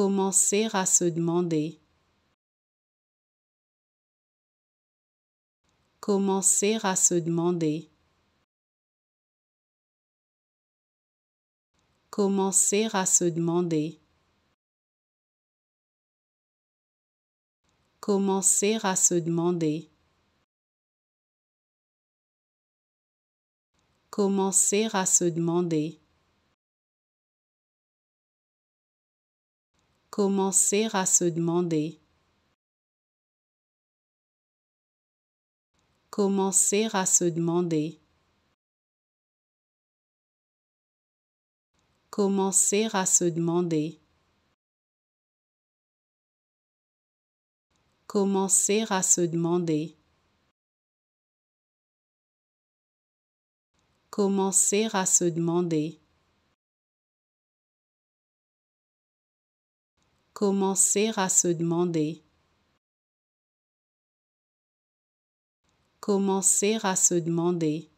commencer à se demander. Commencer à se demander. Commencer à se demander. Commencer à se demander. Commencer à se demander. commencer à se demander. Commencer à se demander. Commencer à se demander. Commencer à se demander. Commencer à se demander. Commencer à se demander. Commencer à se demander.